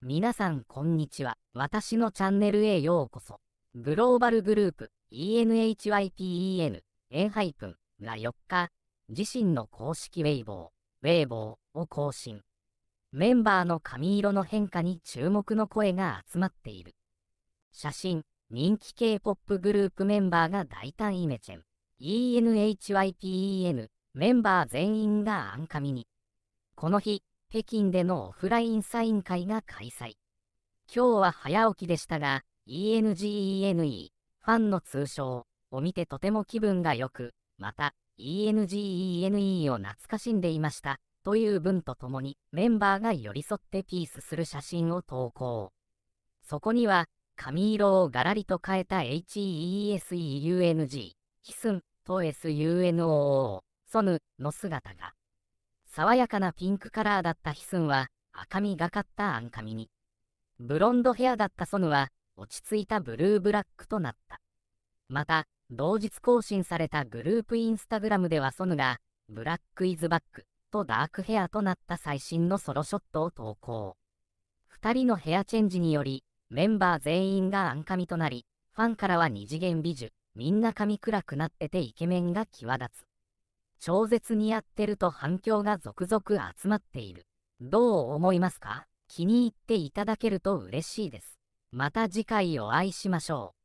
皆さんこんにちは。私のチャンネルへようこそ。グローバルグループ ENHYPEN A ハイプンが4日、自身の公式ウェイボー、ウェイボーを更新。メンバーの髪色の変化に注目の声が集まっている。写真、人気 K-POP グループメンバーが大胆イメチェン。ENHYPEN メンバー全員がカミに。この日、北京でのオフラインサイン会が開催。今日は早起きでしたが、ENGENE、ファンの通称を見てとても気分が良く、また、ENGENE を懐かしんでいました、という文とともに、メンバーが寄り添ってピースする写真を投稿。そこには、髪色をガラリと変えた HESEUNG、ヒスンと SUNOO、ソヌの姿が。爽やかなピンクカラーだったヒスンは赤みがかったアカミに。ブロンドヘアだったソヌは落ち着いたブルーブラックとなった。また、同日更新されたグループインスタグラムではソヌが、ブラックイズバックとダークヘアとなった最新のソロショットを投稿。2人のヘアチェンジにより、メンバー全員がアンカミとなり、ファンからは二次元美女、みんな髪暗くなっててイケメンが際立つ。超絶にやってると反響が続々集まっている。どう思いますか気に入っていただけると嬉しいです。また次回お会いしましょう。